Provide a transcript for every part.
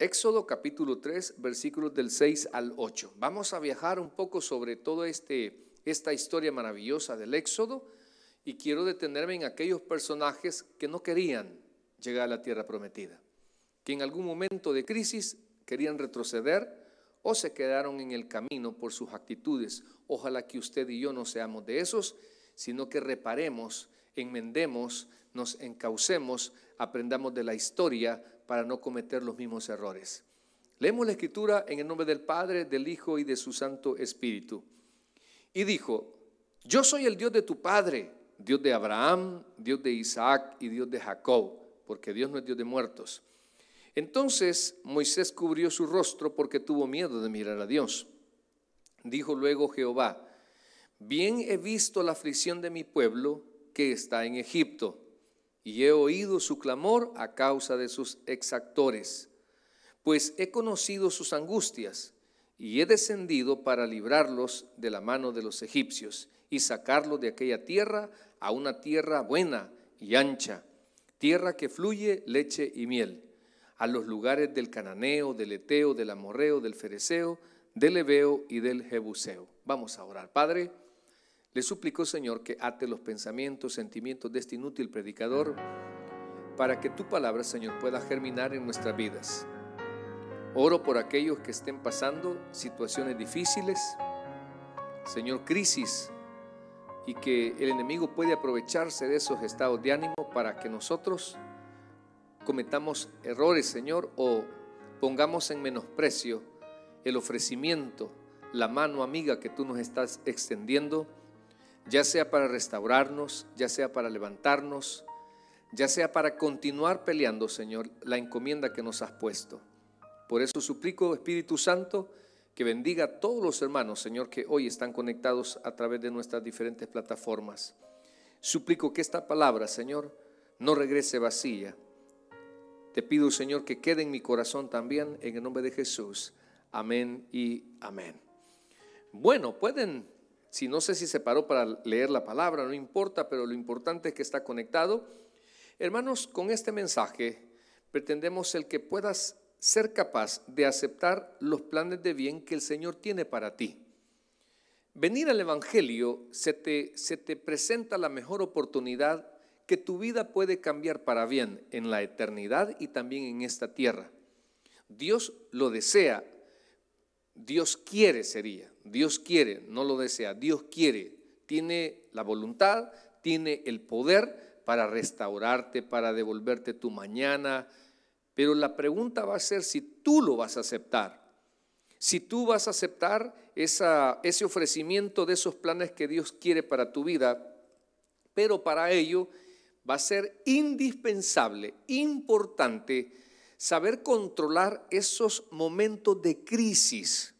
Éxodo capítulo 3, versículos del 6 al 8. Vamos a viajar un poco sobre toda este, esta historia maravillosa del Éxodo y quiero detenerme en aquellos personajes que no querían llegar a la tierra prometida, que en algún momento de crisis querían retroceder o se quedaron en el camino por sus actitudes. Ojalá que usted y yo no seamos de esos, sino que reparemos, enmendemos, nos encaucemos, aprendamos de la historia para no cometer los mismos errores. Leemos la escritura en el nombre del Padre, del Hijo y de su Santo Espíritu. Y dijo, yo soy el Dios de tu Padre, Dios de Abraham, Dios de Isaac y Dios de Jacob, porque Dios no es Dios de muertos. Entonces Moisés cubrió su rostro porque tuvo miedo de mirar a Dios. Dijo luego Jehová, bien he visto la aflicción de mi pueblo que está en Egipto y he oído su clamor a causa de sus exactores, pues he conocido sus angustias y he descendido para librarlos de la mano de los egipcios y sacarlos de aquella tierra a una tierra buena y ancha, tierra que fluye leche y miel, a los lugares del cananeo, del eteo, del amorreo, del Fereseo, del ebeo y del jebuseo. Vamos a orar, Padre. Le suplico, Señor, que ate los pensamientos, sentimientos de este inútil predicador, para que tu palabra, Señor, pueda germinar en nuestras vidas. Oro por aquellos que estén pasando situaciones difíciles, Señor, crisis, y que el enemigo puede aprovecharse de esos estados de ánimo para que nosotros cometamos errores, Señor, o pongamos en menosprecio el ofrecimiento, la mano amiga que tú nos estás extendiendo ya sea para restaurarnos, ya sea para levantarnos, ya sea para continuar peleando, Señor, la encomienda que nos has puesto. Por eso suplico, Espíritu Santo, que bendiga a todos los hermanos, Señor, que hoy están conectados a través de nuestras diferentes plataformas. Suplico que esta palabra, Señor, no regrese vacía. Te pido, Señor, que quede en mi corazón también, en el nombre de Jesús. Amén y amén. Bueno, pueden si no sé si se paró para leer la palabra, no importa, pero lo importante es que está conectado. Hermanos, con este mensaje pretendemos el que puedas ser capaz de aceptar los planes de bien que el Señor tiene para ti. Venir al Evangelio se te, se te presenta la mejor oportunidad que tu vida puede cambiar para bien en la eternidad y también en esta tierra. Dios lo desea, Dios quiere sería. Dios quiere, no lo desea, Dios quiere, tiene la voluntad, tiene el poder para restaurarte, para devolverte tu mañana, pero la pregunta va a ser si tú lo vas a aceptar, si tú vas a aceptar ese ofrecimiento de esos planes que Dios quiere para tu vida, pero para ello va a ser indispensable, importante, saber controlar esos momentos de crisis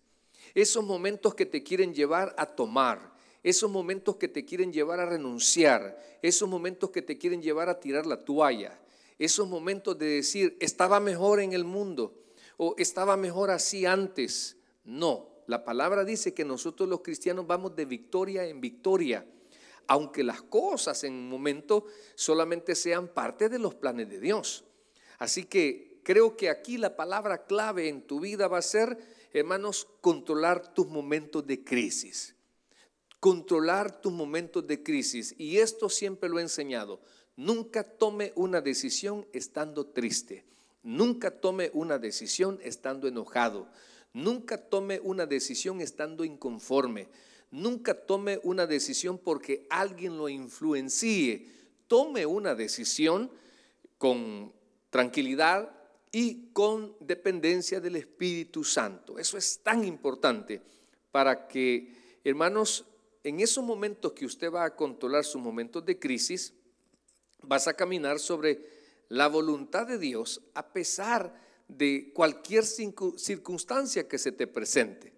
esos momentos que te quieren llevar a tomar, esos momentos que te quieren llevar a renunciar, esos momentos que te quieren llevar a tirar la toalla, esos momentos de decir, estaba mejor en el mundo o estaba mejor así antes. No, la palabra dice que nosotros los cristianos vamos de victoria en victoria, aunque las cosas en un momento solamente sean parte de los planes de Dios. Así que creo que aquí la palabra clave en tu vida va a ser Hermanos, controlar tus momentos de crisis. Controlar tus momentos de crisis. Y esto siempre lo he enseñado. Nunca tome una decisión estando triste. Nunca tome una decisión estando enojado. Nunca tome una decisión estando inconforme. Nunca tome una decisión porque alguien lo influencie. Tome una decisión con tranquilidad, y con dependencia del Espíritu Santo. Eso es tan importante para que, hermanos, en esos momentos que usted va a controlar sus momentos de crisis, vas a caminar sobre la voluntad de Dios a pesar de cualquier circunstancia que se te presente.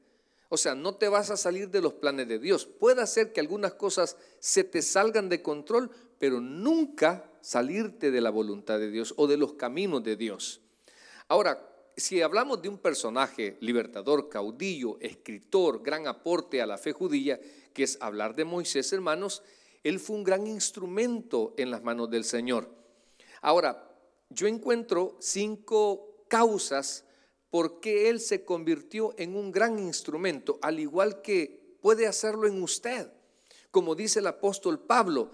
O sea, no te vas a salir de los planes de Dios. Puede ser que algunas cosas se te salgan de control, pero nunca salirte de la voluntad de Dios o de los caminos de Dios. Ahora, si hablamos de un personaje libertador, caudillo, escritor, gran aporte a la fe judía, que es hablar de Moisés, hermanos, él fue un gran instrumento en las manos del Señor. Ahora, yo encuentro cinco causas por qué él se convirtió en un gran instrumento, al igual que puede hacerlo en usted. Como dice el apóstol Pablo,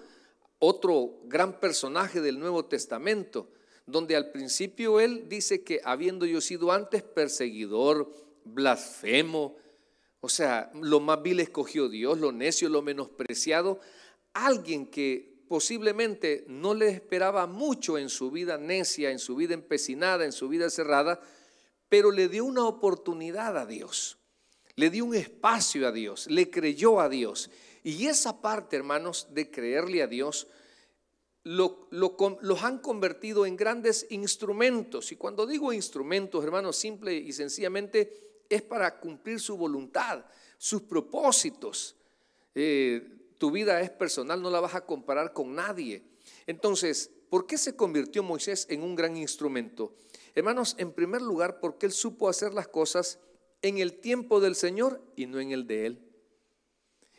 otro gran personaje del Nuevo Testamento, donde al principio él dice que habiendo yo sido antes perseguidor, blasfemo, o sea, lo más vil escogió Dios, lo necio, lo menospreciado, alguien que posiblemente no le esperaba mucho en su vida necia, en su vida empecinada, en su vida cerrada, pero le dio una oportunidad a Dios, le dio un espacio a Dios, le creyó a Dios. Y esa parte, hermanos, de creerle a Dios, lo, los han convertido en grandes instrumentos. Y cuando digo instrumentos, hermanos, simple y sencillamente es para cumplir su voluntad, sus propósitos. Eh, tu vida es personal, no la vas a comparar con nadie. Entonces, ¿por qué se convirtió Moisés en un gran instrumento? Hermanos, en primer lugar, porque él supo hacer las cosas en el tiempo del Señor y no en el de él.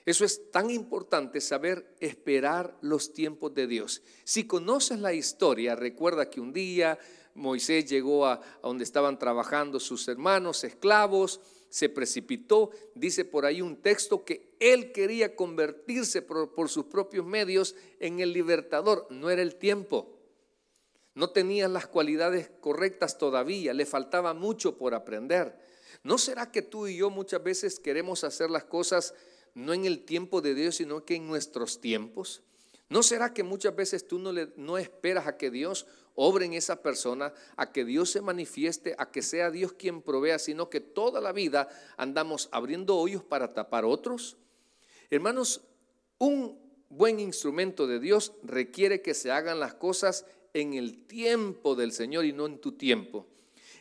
Eso es tan importante saber esperar los tiempos de Dios. Si conoces la historia, recuerda que un día Moisés llegó a, donde estaban trabajando sus hermanos esclavos, se precipitó, dice por ahí un texto que él quería convertirse por, por sus propios medios en el libertador, no era el tiempo. No tenía las cualidades correctas todavía, le faltaba mucho por aprender. ¿No será que tú y yo muchas veces queremos hacer las cosas no en el tiempo de Dios, sino que en nuestros tiempos? ¿No será que muchas veces tú no, esperas a que Dios obre en esa persona, a que Dios se manifieste, a que sea Dios quien provea, sino que toda la vida andamos abriendo hoyos para tapar otros? Hermanos, un buen instrumento de Dios requiere que se hagan las cosas en el tiempo del Señor y no en tu tiempo.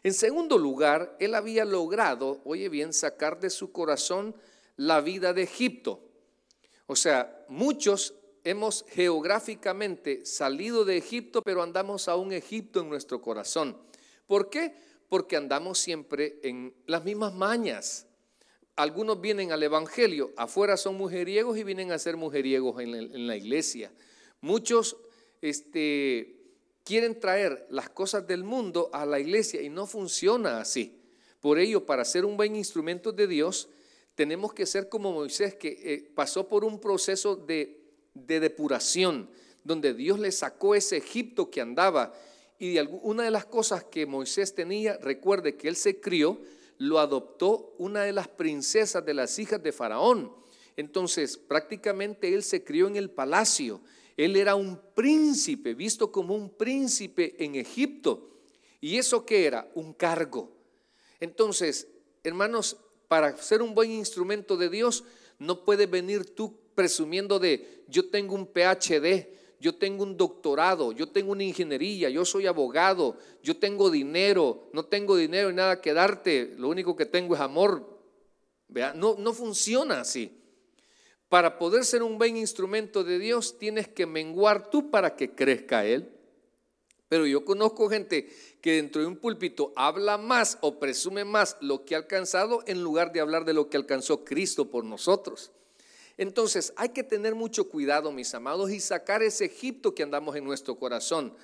En segundo lugar, él había logrado, oye bien, sacar de su corazón la vida de Egipto. O sea, muchos hemos geográficamente salido de Egipto, pero andamos a un Egipto en nuestro corazón. ¿Por qué? Porque andamos siempre en las mismas mañas. Algunos vienen al Evangelio, afuera son mujeriegos y vienen a ser mujeriegos en la iglesia. Muchos este, quieren traer las cosas del mundo a la iglesia y no funciona así. Por ello, para ser un buen instrumento de Dios, tenemos que ser como Moisés, que eh, pasó por un proceso de, de depuración, donde Dios le sacó ese Egipto que andaba. Y una de las cosas que Moisés tenía, recuerde que él se crió, lo adoptó una de las princesas de las hijas de Faraón. Entonces, prácticamente él se crió en el palacio. Él era un príncipe, visto como un príncipe en Egipto. ¿Y eso qué era? Un cargo. Entonces, hermanos, para ser un buen instrumento de Dios, no puedes venir tú presumiendo de yo tengo un PhD, yo tengo un doctorado, yo tengo una ingeniería, yo soy abogado, yo tengo dinero, no tengo dinero y nada que darte, lo único que tengo es amor. No, no funciona así. Para poder ser un buen instrumento de Dios, tienes que menguar tú para que crezca Él. Pero yo conozco gente que dentro de un púlpito habla más o presume más lo que ha alcanzado en lugar de hablar de lo que alcanzó Cristo por nosotros. Entonces hay que tener mucho cuidado, mis amados, y sacar ese Egipto que andamos en nuestro corazón,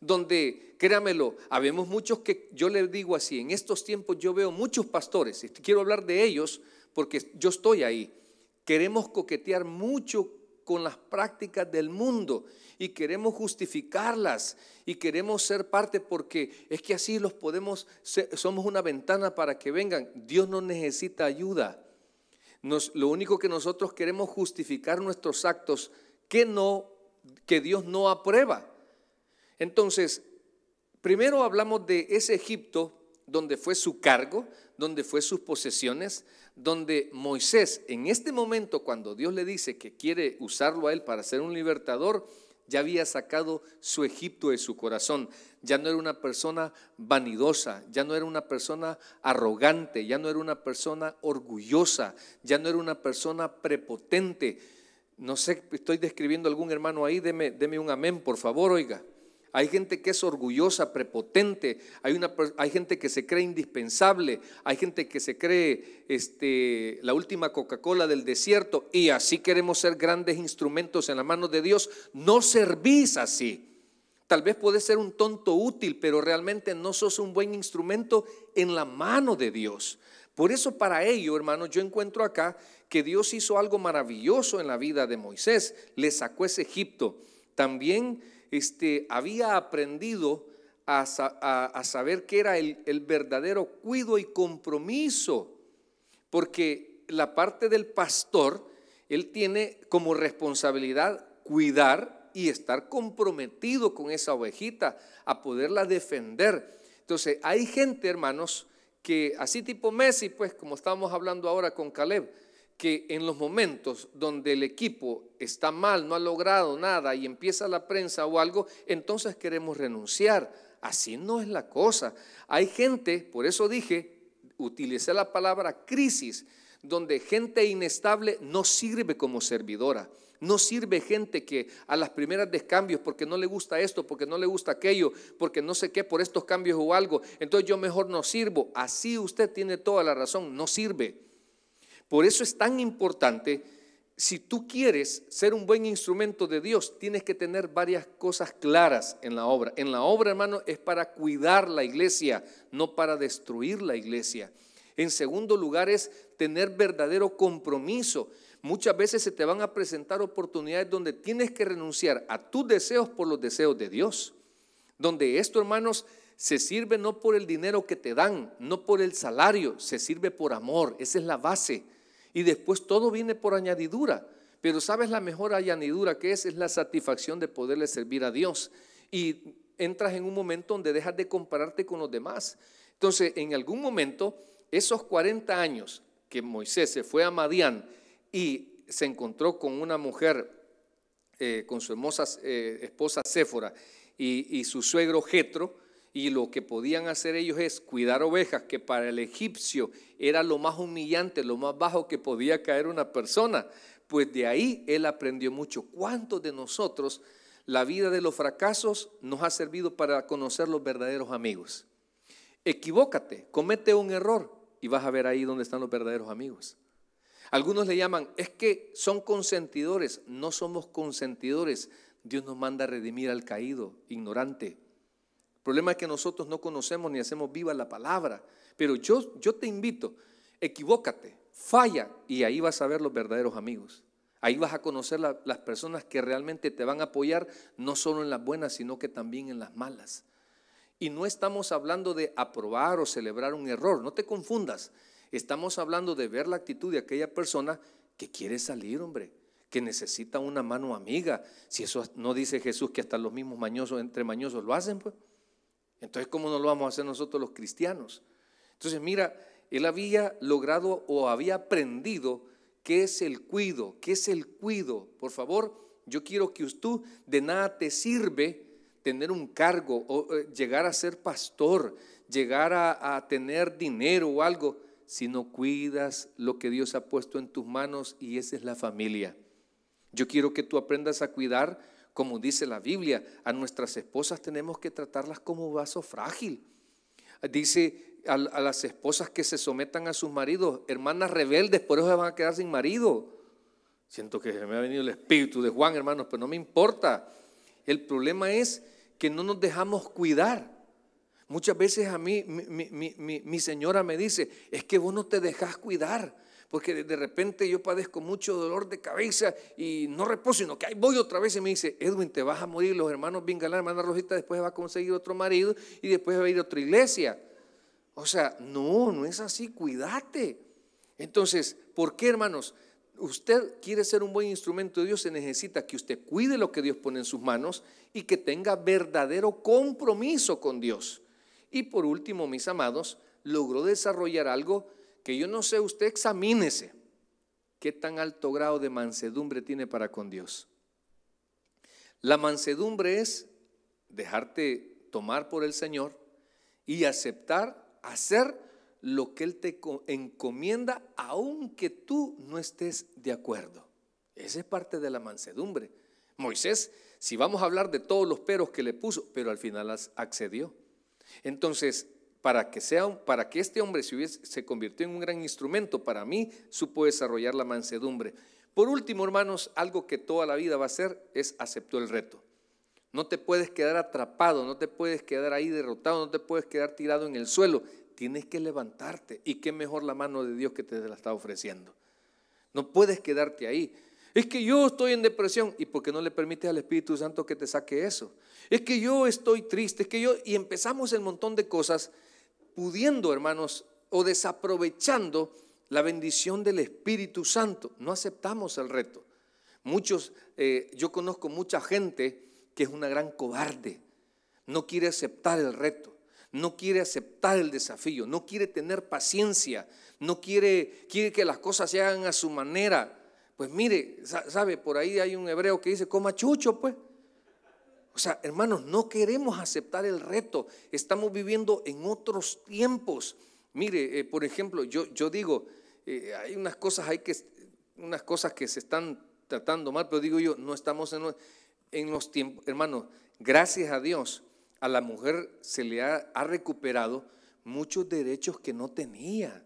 donde, créamelo, habemos muchos que, yo les digo así, en estos tiempos yo veo muchos pastores, y quiero hablar de ellos porque yo estoy ahí, queremos coquetear mucho con las prácticas del mundo y queremos justificarlas y queremos ser parte porque es que así los podemos, somos una ventana para que vengan. Dios no necesita ayuda. Nos, lo único que nosotros queremos justificar nuestros actos que no que Dios no aprueba. Entonces, primero hablamos de ese Egipto donde fue su cargo, donde fue sus posesiones, donde Moisés, en este momento cuando Dios le dice que quiere usarlo a él para ser un libertador, ya había sacado su Egipto de su corazón, ya no era una persona vanidosa, ya no era una persona arrogante, ya no era una persona orgullosa, ya no era una persona prepotente. No sé, estoy describiendo a algún hermano ahí, deme, deme un amén, por favor, oiga. Hay gente que es orgullosa, prepotente, hay, una, hay gente que se cree indispensable, hay gente que se cree este, la última Coca-Cola del desierto y así queremos ser grandes instrumentos en la mano de Dios. No servís así. Tal vez puedes ser un tonto útil, pero realmente no sos un buen instrumento en la mano de Dios. Por eso para ello, hermanos, yo encuentro acá que Dios hizo algo maravilloso en la vida de Moisés. Le sacó ese Egipto. También este, había aprendido a, saber que era el, el verdadero cuido y compromiso, porque la parte del pastor, él tiene como responsabilidad cuidar y estar comprometido con esa ovejita, a poderla defender. Entonces, hay gente, hermanos, que así tipo Messi, pues como estamos hablando ahora con Caleb, que en los momentos donde el equipo está mal, no ha logrado nada y empieza la prensa o algo, entonces queremos renunciar. Así no es la cosa. Hay gente, por eso dije, utilicé la palabra crisis, donde gente inestable no sirve como servidora. No sirve gente que a las primeras descambios, porque no le gusta esto, porque no le gusta aquello, porque no sé qué, por estos cambios o algo, entonces yo mejor no sirvo. Así usted tiene toda la razón, no sirve. Por eso es tan importante, si tú quieres ser un buen instrumento de Dios, tienes que tener varias cosas claras en la obra. En la obra, hermano, es para cuidar la iglesia, no para destruir la iglesia. En segundo lugar, es tener verdadero compromiso. Muchas veces se te van a presentar oportunidades donde tienes que renunciar a tus deseos por los deseos de Dios. Donde esto, hermanos, se sirve no por el dinero que te dan, no por el salario, se sirve por amor. Esa es la base. Y después todo viene por añadidura. Pero ¿sabes la mejor añadidura que es? Es la satisfacción de poderle servir a Dios. Y entras en un momento donde dejas de compararte con los demás. Entonces, en algún momento, esos 40 años que Moisés se fue a Madián y se encontró con una mujer, eh, con su hermosa eh, esposa Séfora y, su suegro Jetro, y lo que podían hacer ellos es cuidar ovejas, que para el egipcio era lo más humillante, lo más bajo que podía caer una persona. Pues de ahí él aprendió mucho. ¿Cuántos de nosotros la vida de los fracasos nos ha servido para conocer los verdaderos amigos? Equivócate, comete un error y vas a ver ahí dónde están los verdaderos amigos. Algunos le llaman, es que son consentidores, no somos consentidores. Dios nos manda a redimir al caído, ignorante, el problema es que nosotros no conocemos ni hacemos viva la palabra. Pero yo, yo te invito, equivócate, falla y ahí vas a ver los verdaderos amigos. Ahí vas a conocer las personas que realmente te van a apoyar, no solo en las buenas, sino que también en las malas. Y no estamos hablando de aprobar o celebrar un error, no te confundas. Estamos hablando de ver la actitud de aquella persona que quiere salir, hombre, que necesita una mano amiga. Si eso no dice Jesús que hasta los mismos mañosos, entre mañosos, lo hacen, pues. Entonces, ¿cómo no lo vamos a hacer nosotros los cristianos? Entonces, mira, él había logrado o había aprendido qué es el cuido, qué es el cuido. Por favor, yo quiero que usted de nada te sirve tener un cargo o eh, llegar a ser pastor, llegar a, a tener dinero o algo, si no cuidas lo que Dios ha puesto en tus manos y esa es la familia. Yo quiero que tú aprendas a cuidar como dice la Biblia, a nuestras esposas tenemos que tratarlas como vaso frágil. Dice a, las esposas que se sometan a sus maridos, hermanas rebeldes, por eso van a quedar sin marido. Siento que me ha venido el espíritu de Juan, hermanos, pero no me importa. El problema es que no nos dejamos cuidar. Muchas veces a mí mi, mi, señora me dice, es que vos no te dejas cuidar porque de repente yo padezco mucho dolor de cabeza y no reposo, sino que ahí voy otra vez y me dice, Edwin, te vas a morir, los hermanos Bingala, la hermana Rosita, después va a conseguir otro marido y después va a ir a otra iglesia. O sea, no, no es así, cuídate. Entonces, ¿por qué, hermanos? Usted quiere ser un buen instrumento de Dios, se necesita que usted cuide lo que Dios pone en sus manos y que tenga verdadero compromiso con Dios. Y por último, mis amados, logró desarrollar algo que yo no sé, usted examínese qué tan alto grado de mansedumbre tiene para con Dios. La mansedumbre es dejarte tomar por el Señor y aceptar hacer lo que Él te encomienda aunque tú no estés de acuerdo. Esa es parte de la mansedumbre. Moisés, si vamos a hablar de todos los peros que le puso, pero al final accedió. Entonces, para que, sea, para que este hombre se, se convirtió en un gran instrumento para mí, supo desarrollar la mansedumbre. Por último, hermanos, algo que toda la vida va a ser es aceptó el reto. No te puedes quedar atrapado, no te puedes quedar ahí derrotado, no te puedes quedar tirado en el suelo. Tienes que levantarte y qué mejor la mano de Dios que te la está ofreciendo. No puedes quedarte ahí. Es que yo estoy en depresión y porque no le permites al Espíritu Santo que te saque eso. Es que yo estoy triste, es que yo y empezamos el montón de cosas pudiendo, hermanos, o desaprovechando la bendición del Espíritu Santo. No aceptamos el reto. Muchos, eh, yo conozco mucha gente que es una gran cobarde, no quiere aceptar el reto, no quiere aceptar el desafío, no quiere tener paciencia, no quiere, quiere que las cosas se hagan a su manera. Pues mire, sabe, por ahí hay un hebreo que dice, coma chucho, pues. O sea, hermanos, no queremos aceptar el reto. Estamos viviendo en otros tiempos. Mire, eh, por ejemplo, yo, yo digo, eh, hay unas cosas, que, unas cosas que se están tratando mal, pero digo yo, no estamos en los, tiempos. Hermanos, gracias a Dios, a la mujer se le ha, ha recuperado muchos derechos que no tenía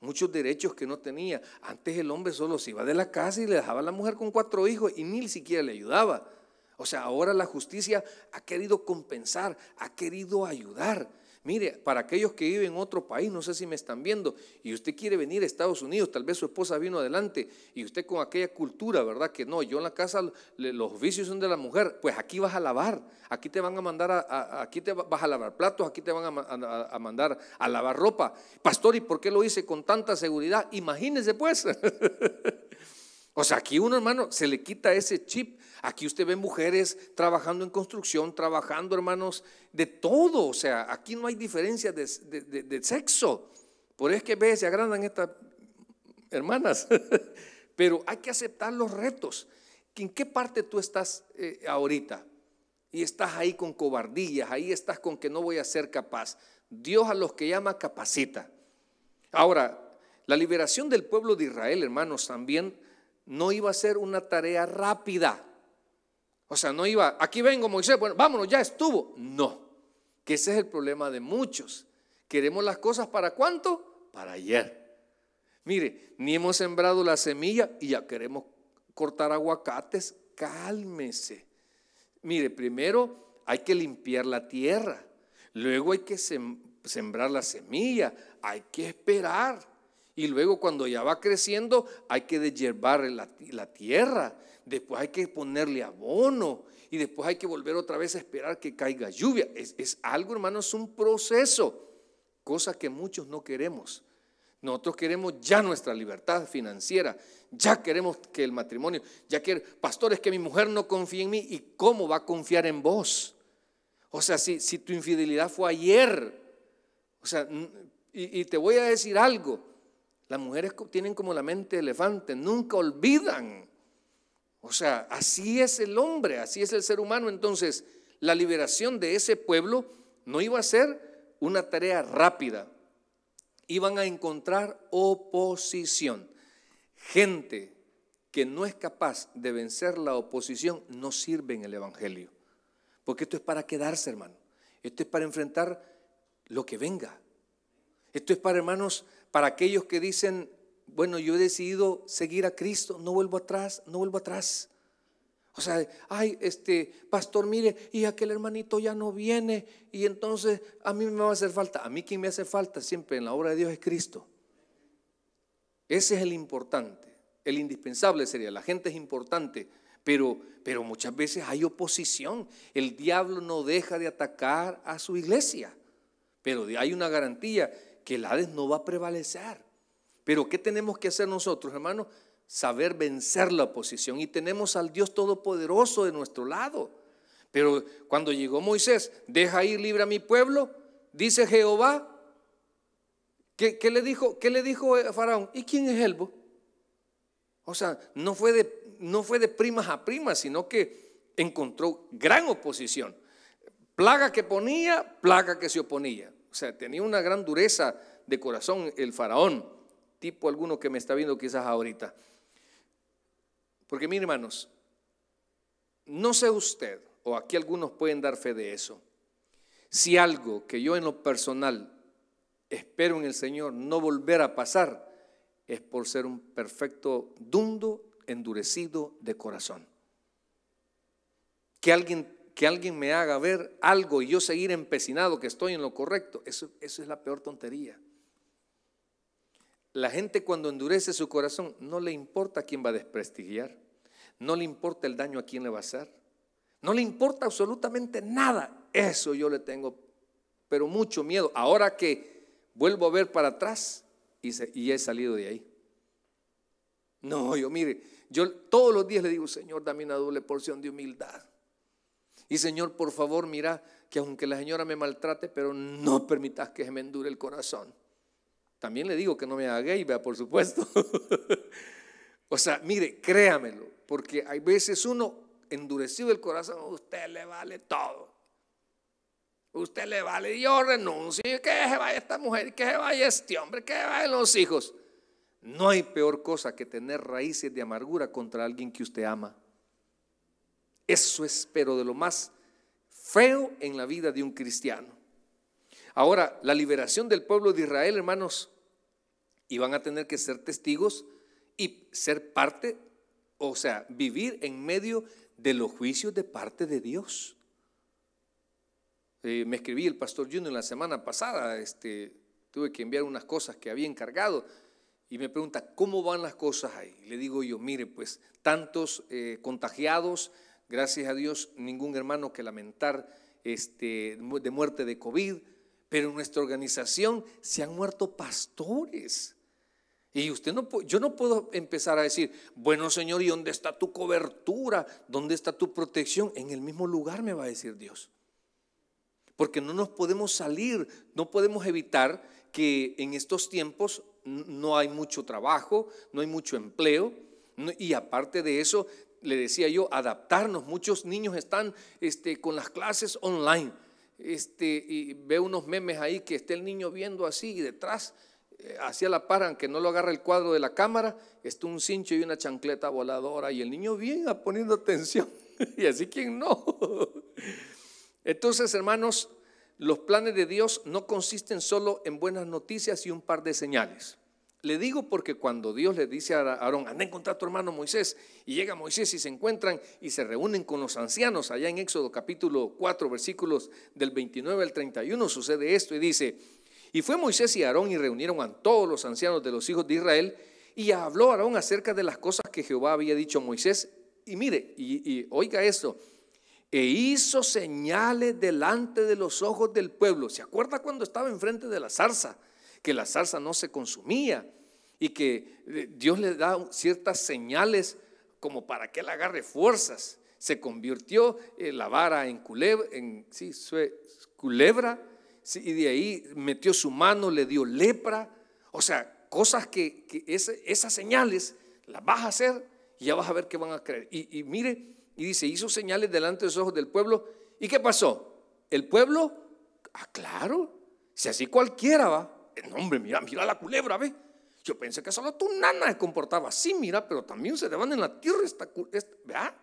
muchos derechos que no tenía. Antes el hombre solo se iba de la casa y le dejaba a la mujer con cuatro hijos y ni siquiera le ayudaba. O sea, ahora la justicia ha querido compensar, ha querido ayudar. Mire, para aquellos que viven en otro país, no sé si me están viendo, y usted quiere venir a Estados Unidos, tal vez su esposa vino adelante, y usted con aquella cultura, ¿verdad? Que no, yo en la casa los vicios son de la mujer, pues aquí vas a lavar, aquí te van a mandar, a, aquí te vas a lavar platos, aquí te van a, a, mandar a lavar ropa. Pastor, ¿y por qué lo hice con tanta seguridad? Imagínese pues. O sea, aquí uno, hermano, se le quita ese chip. Aquí usted ve mujeres trabajando en construcción, trabajando, hermanos, de todo. O sea, aquí no hay diferencia de, sexo. Por eso es que ve, se agrandan estas hermanas. Pero hay que aceptar los retos. ¿En qué parte tú estás eh, ahorita? Y estás ahí con cobardías, ahí estás con que no voy a ser capaz. Dios a los que llama capacita. Ahora, la liberación del pueblo de Israel, hermanos, también no iba a ser una tarea rápida. O sea, no iba, aquí vengo Moisés, bueno, vámonos, ya estuvo. No, que ese es el problema de muchos. Queremos las cosas para cuánto? Para ayer. Mire, ni hemos sembrado la semilla y ya queremos cortar aguacates. Cálmese. Mire, primero hay que limpiar la tierra, luego hay que sembrar la semilla, hay que esperar. Y luego cuando ya va creciendo hay que deshiervar la, tierra, después hay que ponerle abono y después hay que volver otra vez a esperar que caiga lluvia. Es, algo, hermano, es un proceso, cosa que muchos no queremos. Nosotros queremos ya nuestra libertad financiera, ya queremos que el matrimonio, ya que, pastores, que mi mujer no confíe en mí y cómo va a confiar en vos. O sea, si, si tu infidelidad fue ayer, o sea, y te voy a decir algo, las mujeres tienen como la mente elefante, nunca olvidan. O sea, así es el hombre, así es el ser humano. Entonces, la liberación de ese pueblo no iba a ser una tarea rápida. Iban a encontrar oposición. Gente que no es capaz de vencer la oposición no sirve en el Evangelio. Porque esto es para quedarse, hermano. Esto es para enfrentar lo que venga. Esto es para, hermanos, para aquellos que dicen, bueno, yo he decidido seguir a Cristo, no vuelvo atrás, no vuelvo atrás. O sea, ay, este, pastor, mire, y aquel hermanito ya no viene, y entonces a mí me va a hacer falta. A mí quien me hace falta siempre en la obra de Dios es Cristo. Ese es el importante, el indispensable sería, la gente es importante, pero, pero muchas veces hay oposición. El diablo no deja de atacar a su iglesia, pero hay una garantía que el Hades no va a prevalecer. Pero ¿qué tenemos que hacer nosotros, hermanos? Saber vencer la oposición. Y tenemos al Dios Todopoderoso de nuestro lado. Pero cuando llegó Moisés, deja ir libre a mi pueblo, dice Jehová. ¿Qué, le, dijo, qué le dijo eh, Faraón? ¿Y quién es Elbo? O sea, no fue, de, no fue de primas a primas, sino que encontró gran oposición. Plaga que ponía, plaga que se oponía. O sea, tenía una gran dureza de corazón el faraón, tipo alguno que me está viendo quizás ahorita. Porque miren hermanos, no sé usted, o aquí algunos pueden dar fe de eso, si algo que yo en lo personal espero en el Señor no volver a pasar, es por ser un perfecto dundo endurecido de corazón. Que alguien que alguien me haga ver algo y yo seguir empecinado que estoy en lo correcto. Eso, es la peor tontería. La gente cuando endurece su corazón no le importa a quién va a desprestigiar, no le importa el daño a quién le va a hacer, no le importa absolutamente nada. Eso yo le tengo, pero mucho miedo. Ahora que vuelvo a ver para atrás y, y he salido de ahí. No, yo mire, yo todos los días le digo, Señor, dame una doble porción de humildad. Y Señor, por favor, mira que aunque la señora me maltrate, pero no permitas que se me endure el corazón. También le digo que no me haga gay, vea, por supuesto. o sea, mire, créamelo, porque hay veces uno endurecido el corazón, usted le vale todo. usted le vale, yo renuncio, que se vaya esta mujer, que se vaya este hombre, que se vayan los hijos. No hay peor cosa que tener raíces de amargura contra alguien que usted ama. Eso es, pero de lo más feo en la vida de un cristiano. Ahora, la liberación del pueblo de Israel, hermanos, y van a tener que ser testigos y ser parte, o sea, vivir en medio de los juicios de parte de Dios. Eh, me escribí el pastor Junior la semana pasada, este, tuve que enviar unas cosas que había encargado y me pregunta, ¿cómo van las cosas ahí? Le digo yo, mire, pues tantos eh, contagiados, Gracias a Dios, ningún hermano que lamentar este, de muerte de COVID, pero en nuestra organización se han muerto pastores. Y usted no, yo no puedo empezar a decir, bueno Señor, ¿y dónde está tu cobertura? ¿Dónde está tu protección? En el mismo lugar me va a decir Dios. Porque no nos podemos salir, no podemos evitar que en estos tiempos no hay mucho trabajo, no hay mucho empleo. Y aparte de eso, le decía yo, adaptarnos. Muchos niños están este, con las clases online. Este, y ve unos memes ahí que está el niño viendo así y detrás, eh, hacia la par, aunque no lo agarra el cuadro de la cámara, está un cincho y una chancleta voladora y el niño viene poniendo atención. y así quien no. Entonces, hermanos, los planes de Dios no consisten solo en buenas noticias y un par de señales. Le digo porque cuando Dios le dice a Aarón, anda a encontrar a tu hermano Moisés, y llega Moisés y se encuentran y se reúnen con los ancianos, allá en Éxodo capítulo 4, versículos del 29 al 31, sucede esto y dice, y fue Moisés y Aarón y reunieron a todos los ancianos de los hijos de Israel, y habló Aarón acerca de las cosas que Jehová había dicho a Moisés, y mire, y, y oiga esto, e hizo señales delante de los ojos del pueblo. ¿Se acuerda cuando estaba enfrente de la zarza? que la salsa no se consumía y que eh, Dios le da ciertas señales como para que él agarre fuerzas. Se convirtió eh, la vara en culebra, en, culebra y de ahí metió su mano, le dio lepra. O sea, cosas que, esas señales las vas a hacer y ya vas a ver qué van a creer. Y, mire, y dice, hizo señales delante de los ojos del pueblo. ¿Y qué pasó? El pueblo, ah, claro, si así cualquiera va, eh, no, hombre, mira, mira la culebra, ve. Yo pensé que solo tu nana se comportaba así, mira, pero también se van en la tierra esta, ¿verdad?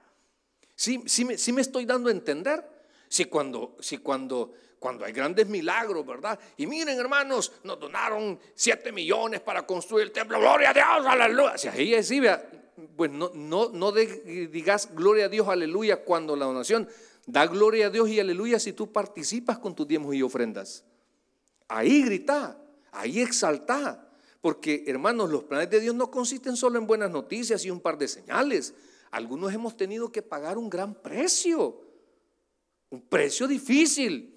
Sí, sí, me, sí me estoy dando a entender. Si cuando, cuando, cuando hay grandes milagros, ¿verdad? Y miren, hermanos, nos donaron 7 millones para construir el templo. Gloria a Dios, aleluya. Si ahí es, pues no, no, digas gloria a Dios, aleluya cuando la donación. Da gloria a Dios y aleluya si tú participas con tus diezmos y ofrendas. Ahí grita. Ahí exaltá. Porque, hermanos, los planes de Dios no consisten solo en buenas noticias y un par de señales. Algunos hemos tenido que pagar un gran precio, un precio difícil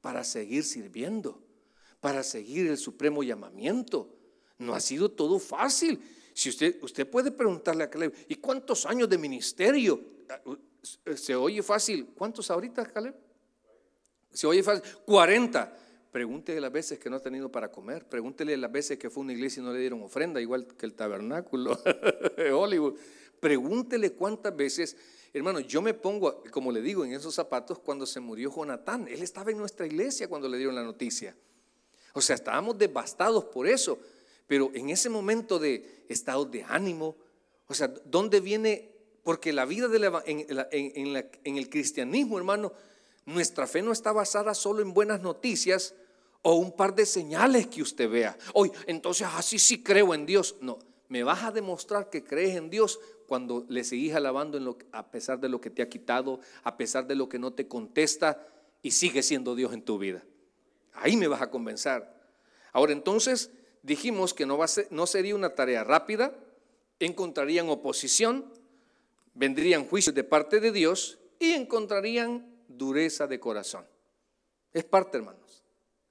para seguir sirviendo, para seguir el supremo llamamiento. No ha sido todo fácil. Si usted, usted puede preguntarle a Caleb, ¿y cuántos años de ministerio? Ah, eh, se oye fácil. ¿Cuántos ahorita, Caleb? Se oye fácil. 40. Pregúntele las veces que no ha tenido para comer. Pregúntele las veces que fue a una iglesia y no le dieron ofrenda, igual que el tabernáculo de Hollywood. Pregúntele cuántas veces, hermano, yo me pongo, como le digo, en esos zapatos cuando se murió Jonatán. Él estaba en nuestra iglesia cuando le dieron la noticia. O sea, estábamos devastados por eso. Pero en ese momento de estado de ánimo, o sea, ¿dónde viene? Porque la vida de la, en el cristianismo, hermano, nuestra fe no está basada solo en buenas noticias o un par de señales que usted vea. Hoy, entonces así ah, sí creo en Dios. No, me vas a demostrar que crees en Dios cuando le seguís alabando a pesar de lo que te ha quitado, a pesar de lo que no te contesta y sigue siendo Dios en tu vida. Ahí me vas a convencer. Ahora entonces dijimos que no, va no sería una tarea rápida, encontrarían oposición, vendrían juicios de parte de Dios y encontrarían dureza de corazón. Es parte, hermanos.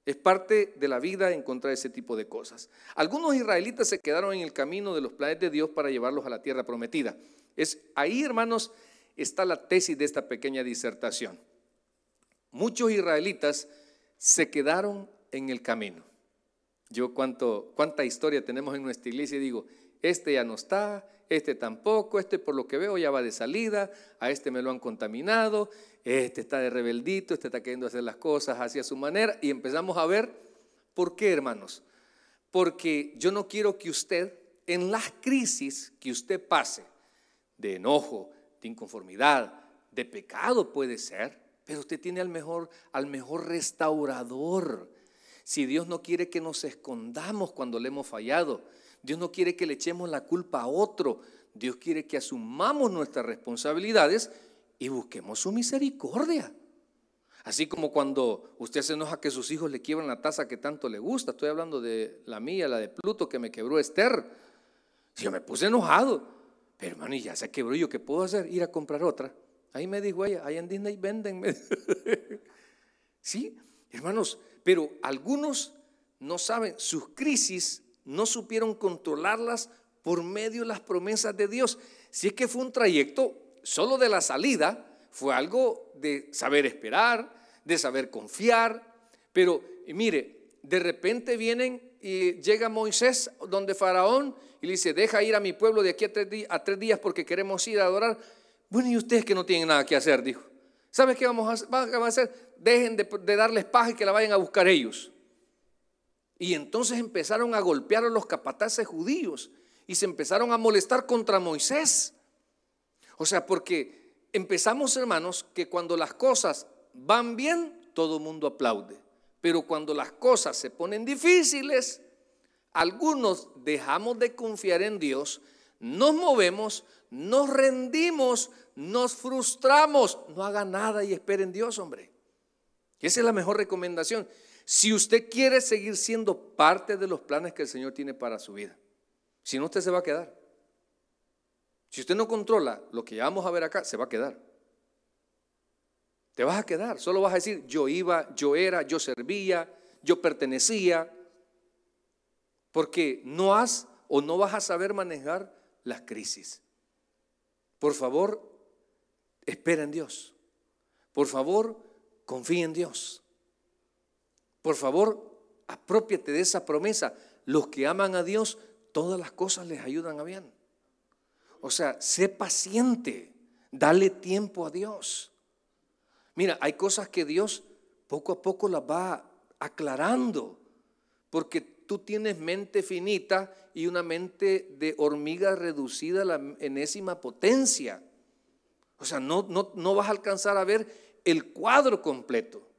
Es parte de la vida encontrar ese tipo de cosas. Algunos israelitas se quedaron en el camino de los planes de Dios para llevarlos a la tierra prometida. Es ahí, hermanos, está la tesis de esta pequeña disertación. Muchos israelitas se quedaron en el camino. Yo cuánto, cuánta historia tenemos en nuestra iglesia y digo, este ya no está, este tampoco, este por lo que veo ya va de salida, a este me lo han contaminado, este está de rebeldito, este está queriendo hacer las cosas hacia su manera y empezamos a ver por qué, hermanos. Porque yo no quiero que usted, en las crisis que usted pase, de enojo, de inconformidad, de pecado puede ser, pero usted tiene al mejor, al mejor restaurador. Si Dios no quiere que nos escondamos cuando le hemos fallado, Dios no quiere que le echemos la culpa a otro. Dios quiere que asumamos nuestras responsabilidades y busquemos su misericordia. Así como cuando usted se enoja que sus hijos le quiebran la taza que tanto le gusta. Estoy hablando de la mía, la de Pluto, que me quebró Esther. Yo me puse enojado. Pero hermano, y ya se quebró. ¿Yo qué puedo hacer? Ir a comprar otra. Ahí me dijo ella, ahí en Disney venden. sí, hermanos, pero algunos no saben, sus crisis no supieron controlarlas por medio de las promesas de Dios. Si es que fue un trayecto solo de la salida, fue algo de saber esperar, de saber confiar, pero mire, de repente vienen y llega Moisés donde Faraón y le dice, deja ir a mi pueblo de aquí a tres, días porque queremos ir a adorar. Bueno, y ustedes que no tienen nada que hacer, dijo. ¿Sabes qué vamos a, hacer? Dejen de, darles paz y que la vayan a buscar ellos. Y entonces empezaron a golpear a los capataces judíos y se empezaron a molestar contra Moisés. O sea, porque empezamos, hermanos, que cuando las cosas van bien, todo el mundo aplaude. Pero cuando las cosas se ponen difíciles, algunos dejamos de confiar en Dios, nos movemos, nos rendimos, nos frustramos. No haga nada y espere en Dios, hombre. Esa es la mejor recomendación si usted quiere seguir siendo parte de los planes que el Señor tiene para su vida. Si no, usted se va a quedar. Si usted no controla lo que vamos a ver acá, se va a quedar. Te vas a quedar. Solo vas a decir, yo iba, yo era, yo servía, yo pertenecía. Porque no has o no vas a saber manejar las crisis. Por favor, espera en Dios. Por favor, confíe en Dios. Por favor, apropiate de esa promesa. Los que aman a Dios, todas las cosas les ayudan a bien. O sea, sé paciente, dale tiempo a Dios. Mira, hay cosas que Dios poco a poco las va aclarando, porque tú tienes mente finita y una mente de hormiga reducida a la enésima potencia. O sea, no, no, no vas a alcanzar a ver el cuadro completo.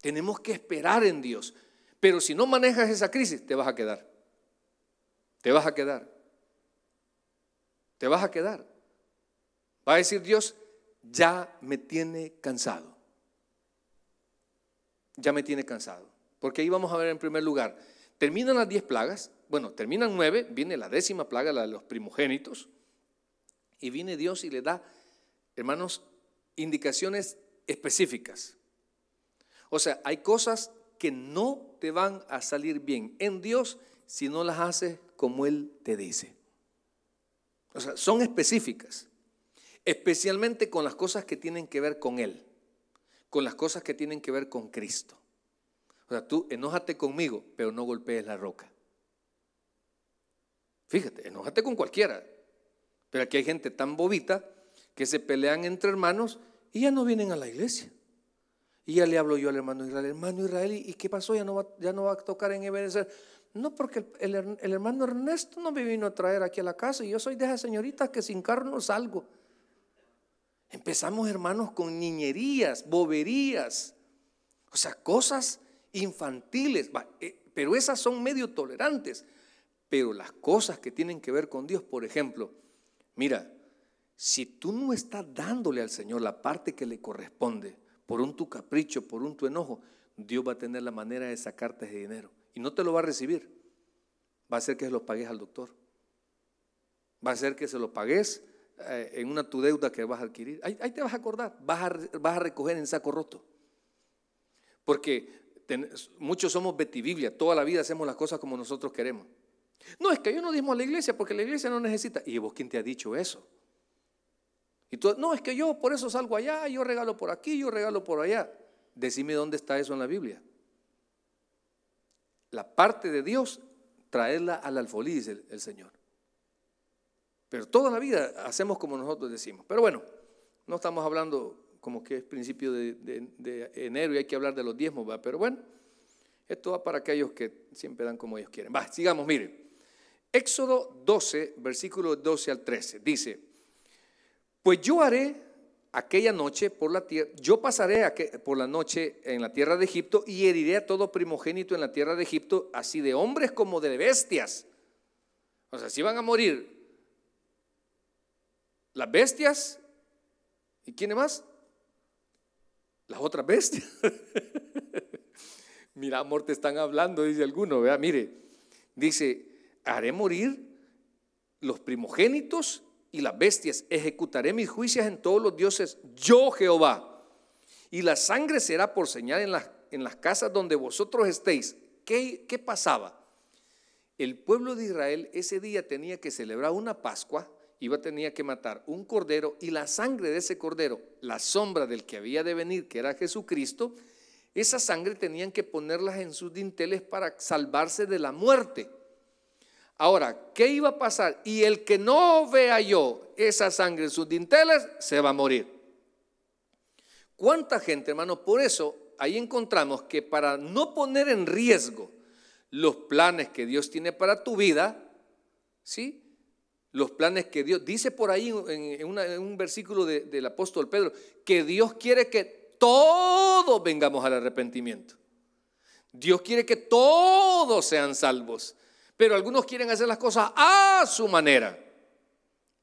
Tenemos que esperar en Dios. Pero si no manejas esa crisis, te vas a quedar. Te vas a quedar. Te vas a quedar. Va a decir Dios, ya me tiene cansado. Ya me tiene cansado. Porque ahí vamos a ver en primer lugar, terminan las diez plagas, bueno, terminan nueve, viene la décima plaga, la de los primogénitos, y viene Dios y le da, hermanos, indicaciones específicas. O sea, hay cosas que no te van a salir bien en Dios si no las haces como Él te dice. O sea, son específicas, especialmente con las cosas que tienen que ver con Él, con las cosas que tienen que ver con Cristo. O sea, tú enójate conmigo, pero no golpees la roca. Fíjate, enójate con cualquiera. Pero aquí hay gente tan bobita que se pelean entre hermanos y ya no vienen a la iglesia. Y ya le hablo yo al hermano Israel, hermano Israel, ¿y qué pasó? Ya no va, ya no va a tocar en Ebenezer. No, porque el, hermano Ernesto no me vino a traer aquí a la casa y yo soy de esas señoritas que sin carro no salgo. Empezamos, hermanos, con niñerías, boberías, o sea, cosas infantiles, eh, pero esas son medio tolerantes. Pero las cosas que tienen que ver con Dios, por ejemplo, mira, si tú no estás dándole al Señor la parte que le corresponde, por un tu capricho, por un tu enojo, Dios va a tener la manera de sacarte ese dinero. Y no te lo va a recibir. Va a ser que se lo pagues al doctor. Va a ser que se lo pagues eh, en una tu deuda que vas a adquirir. Ahí, te vas a acordar. Vas a, recoger en saco roto. Porque muchos somos betibiblia. Toda la vida hacemos las cosas como nosotros queremos. No, es que yo no dimos a la iglesia porque la iglesia no necesita. ¿Y vos quién te ha dicho eso? Y no, es que yo por eso salgo allá, yo regalo por aquí, yo regalo por allá. Decime dónde está eso en la Biblia. La parte de Dios, traerla al alfolí, dice el, Señor. Pero toda la vida hacemos como nosotros decimos. Pero bueno, no estamos hablando como que es principio de, enero y hay que hablar de los diezmos, va. pero bueno, esto va para aquellos que siempre dan como ellos quieren. Va, sigamos, miren. Éxodo 12, versículo 12 al 13, dice, pues yo haré aquella noche por la tierra, yo pasaré por la noche en la tierra de Egipto y heriré a todo primogénito en la tierra de Egipto, así de hombres como de bestias. O sea, si van a morir las bestias, ¿y quién más? Las otras bestias. Mira, amor, te están hablando, dice alguno, vea, mire, dice, haré morir los primogénitos y las bestias. Ejecutaré mis juicios en todos los dioses, yo Jehová. Y la sangre será por señal en las, en las casas donde vosotros estéis. ¿Qué, ¿Qué pasaba? El pueblo de Israel ese día tenía que celebrar una Pascua, iba tenía que matar un cordero y la sangre de ese cordero, la sombra del que había de venir, que era Jesucristo, esa sangre tenían que ponerlas en sus dinteles para salvarse de la muerte. Ahora, ¿qué iba a pasar? Y el que no vea yo esa sangre en sus dinteles, se va a morir. ¿Cuánta gente, hermano? Por eso ahí encontramos que para no poner en riesgo los planes que Dios tiene para tu vida, ¿sí? Los planes que Dios, dice por ahí en, un versículo del apóstol Pedro, que Dios quiere que todos vengamos al arrepentimiento. Dios quiere que todos sean salvos pero algunos quieren hacer las cosas a su manera.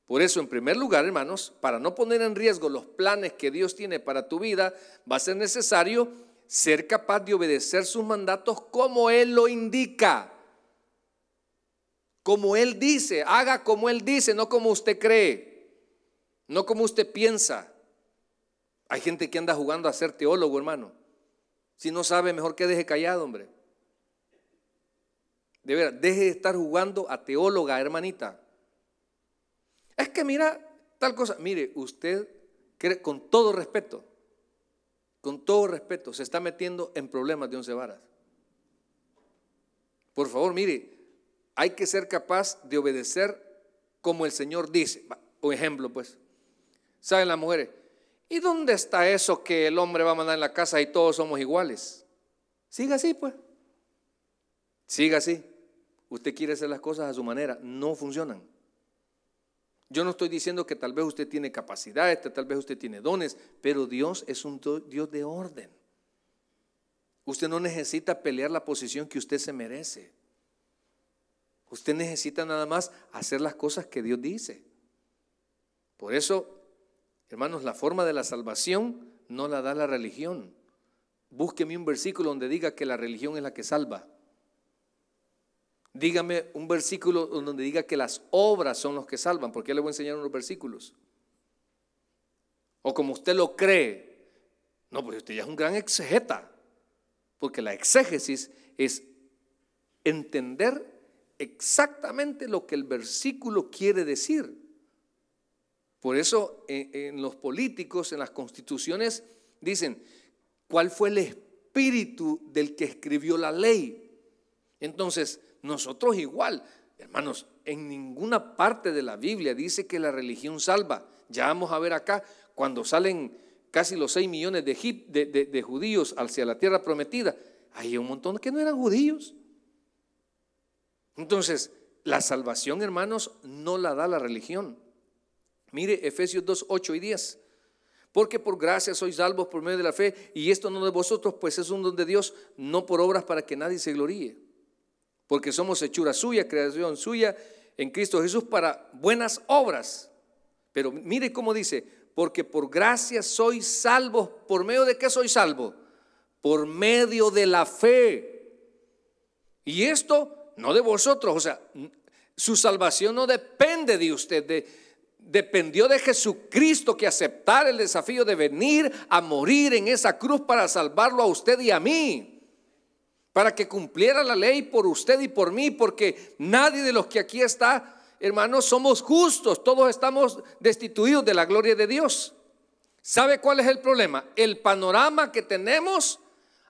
Por eso, en primer lugar, hermanos, para no poner en riesgo los planes que Dios tiene para tu vida, va a ser necesario ser capaz de obedecer sus mandatos como Él lo indica. Como Él dice, haga como Él dice, no como usted cree, no como usted piensa. Hay gente que anda jugando a ser teólogo, hermano. Si no sabe, mejor que deje callado, hombre. De veras, deje de estar jugando a teóloga, hermanita. Es que mira tal cosa. Mire, usted, con todo respeto, con todo respeto, se está metiendo en problemas de once varas. Por favor, mire, hay que ser capaz de obedecer como el Señor dice. Un ejemplo, pues. ¿Saben las mujeres? ¿Y dónde está eso que el hombre va a mandar en la casa y todos somos iguales? Siga así, pues. Siga así usted quiere hacer las cosas a su manera, no funcionan. Yo no estoy diciendo que tal vez usted tiene capacidades, tal vez usted tiene dones, pero Dios es un Dios de orden. Usted no necesita pelear la posición que usted se merece. Usted necesita nada más hacer las cosas que Dios dice. Por eso, hermanos, la forma de la salvación no la da la religión. Búsqueme un versículo donde diga que la religión es la que salva. Dígame un versículo donde diga que las obras son los que salvan, porque yo le voy a enseñar unos versículos. O como usted lo cree. No, porque usted ya es un gran exegeta, porque la exégesis es entender exactamente lo que el versículo quiere decir. Por eso en, eh, en los políticos, en las constituciones, dicen, ¿cuál fue el espíritu del que escribió la ley? Entonces, nosotros igual. Hermanos, en ninguna parte de la Biblia dice que la religión salva. Ya vamos a ver acá, cuando salen casi los 6 millones de, judíos hacia la tierra prometida, hay un montón que no eran judíos. Entonces, la salvación, hermanos, no la da la religión. Mire Efesios 2, 8 y 10. Porque por gracia sois salvos por medio de la fe, y esto no de vosotros, pues es un don de Dios, no por obras para que nadie se gloríe porque somos hechura suya, creación suya en Cristo Jesús para buenas obras. Pero mire cómo dice, porque por gracia soy salvo. ¿Por medio de qué soy salvo? Por medio de la fe. Y esto no de vosotros, o sea, su salvación no depende de usted, dependió de Jesucristo que aceptara el desafío de venir a morir en esa cruz para salvarlo a usted y a mí para que cumpliera la ley por usted y por mí, porque nadie de los que aquí está, hermanos, somos justos, todos estamos destituidos de la gloria de Dios. ¿Sabe cuál es el problema? El panorama que tenemos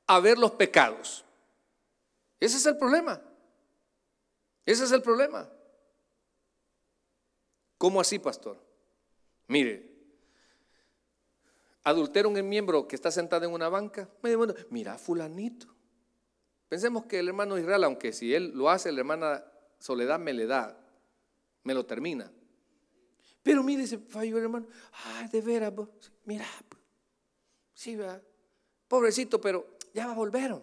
a ver los pecados. Ese es el problema. Ese es el problema. ¿Cómo así, pastor? Mire, adultera un miembro que está sentado en una banca. Mira, fulanito. Pensemos que el hermano Israel, aunque si él lo hace, la hermana Soledad me le da, me lo termina. Pero mire, ese falló el hermano. Ay, ah, de veras, mira. Sí, va. Pobrecito, pero ya va a volver.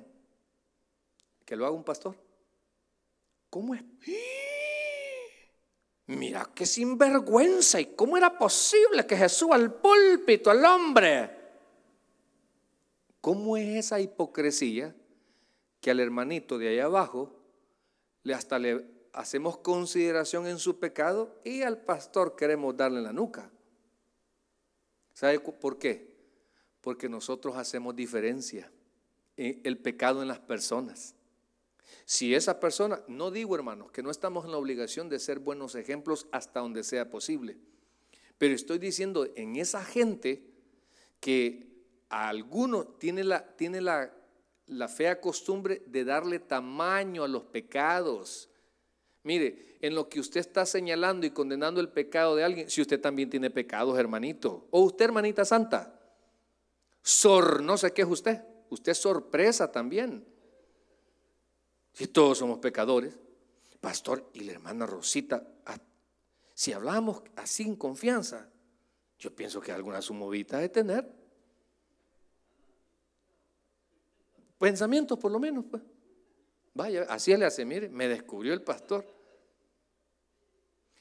Que lo haga un pastor. ¿Cómo es? Mira qué sinvergüenza y cómo era posible que Jesús al púlpito al hombre. ¿Cómo es esa hipocresía que al hermanito de ahí abajo le hasta le hacemos consideración en su pecado y al pastor queremos darle en la nuca. ¿Sabe por qué? Porque nosotros hacemos diferencia en el pecado en las personas. Si esa persona, no digo hermanos, que no estamos en la obligación de ser buenos ejemplos hasta donde sea posible, pero estoy diciendo en esa gente que a alguno tiene la, tiene la la fea costumbre de darle tamaño a los pecados. Mire, en lo que usted está señalando y condenando el pecado de alguien, si usted también tiene pecados, hermanito, o usted, hermanita santa, sor, no sé qué es usted, usted es sorpresa también. Si todos somos pecadores, pastor y la hermana Rosita, ah, si hablamos así en confianza, yo pienso que alguna sumovita de tener. Pensamientos por lo menos, pues. Vaya, así le hace, mire, me descubrió el pastor.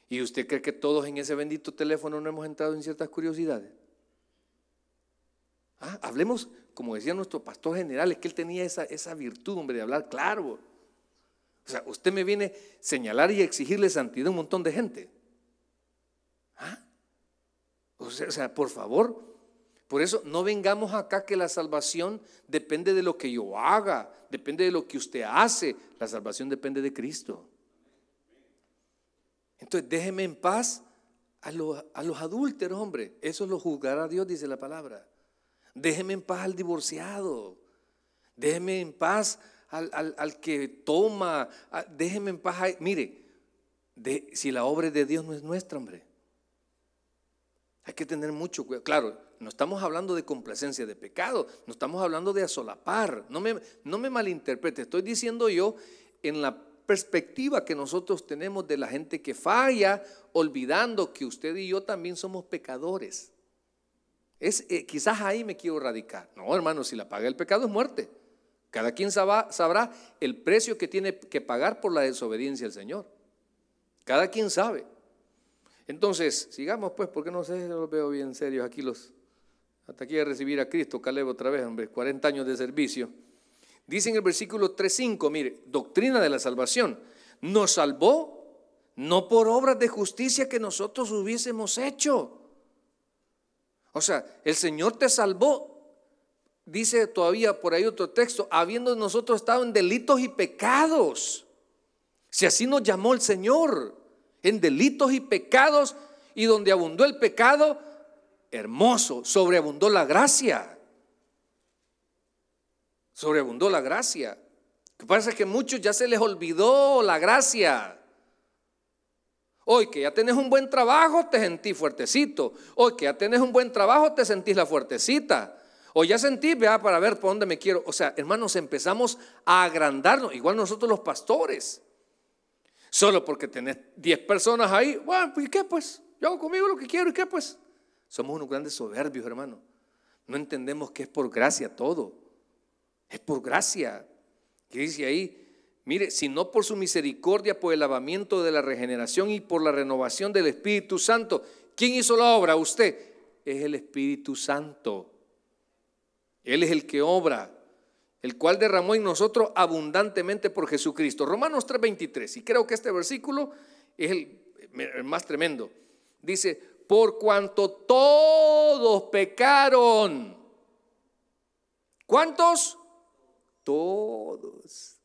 ¿Y usted cree que todos en ese bendito teléfono no hemos entrado en ciertas curiosidades? Ah, hablemos, como decía nuestro pastor general, es que él tenía esa, esa virtud, hombre, de hablar claro. O sea, usted me viene señalar y exigirle santidad a un montón de gente. Ah, o sea, por favor, por eso no vengamos acá que la salvación depende de lo que yo haga, depende de lo que usted hace. La salvación depende de Cristo. Entonces déjeme en paz a los, a adúlteros, hombre. Eso lo juzgará Dios, dice la palabra. Déjeme en paz al divorciado. Déjeme en paz al, que toma. Ah, déjeme en paz. mire, si la obra de Dios no es nuestra, hombre. Hay que tener mucho cuidado. Claro, no estamos hablando de complacencia de pecado, no estamos hablando de asolapar. No me, no me malinterprete, estoy diciendo yo en la perspectiva que nosotros tenemos de la gente que falla, olvidando que usted y yo también somos pecadores. Es, eh, quizás ahí me quiero radicar. No, hermano, si la paga el pecado es muerte. Cada quien sabrá el precio que tiene que pagar por la desobediencia al Señor. Cada quien sabe. Entonces, sigamos pues, porque no sé, lo veo bien serios aquí los, hasta aquí a recibir a Cristo, Caleb otra vez, hombre, 40 años de servicio. Dice en el versículo 3.5, mire, doctrina de la salvación. Nos salvó no por obras de justicia que nosotros hubiésemos hecho. O sea, el Señor te salvó dice todavía por ahí otro texto, habiendo nosotros estado en delitos y pecados. Si así nos llamó el Señor, en delitos y pecados, y donde abundó el pecado, hermoso, sobreabundó la gracia. Sobreabundó la gracia. Lo que pasa que muchos ya se les olvidó la gracia. Hoy que ya tenés un buen trabajo, te sentís fuertecito. Hoy que ya tenés un buen trabajo, te sentís la fuertecita. O ya sentí, vea, para ver por dónde me quiero. O sea, hermanos, empezamos a agrandarnos, igual nosotros los pastores. Solo porque tenés 10 personas ahí, bueno, ¿y qué pues? Yo hago conmigo lo que quiero, ¿y qué pues? Somos unos grandes soberbios, hermano. No entendemos que es por gracia todo. Es por gracia. ¿Qué dice ahí? Mire, si no por su misericordia, por el lavamiento de la regeneración y por la renovación del Espíritu Santo. ¿Quién hizo la obra? Usted. Es el Espíritu Santo. Él es el que obra, el cual derramó en nosotros abundantemente por Jesucristo. Romanos 3:23, y creo que este versículo es el más tremendo. Dice, por cuanto todos pecaron. ¿Cuántos? Todos.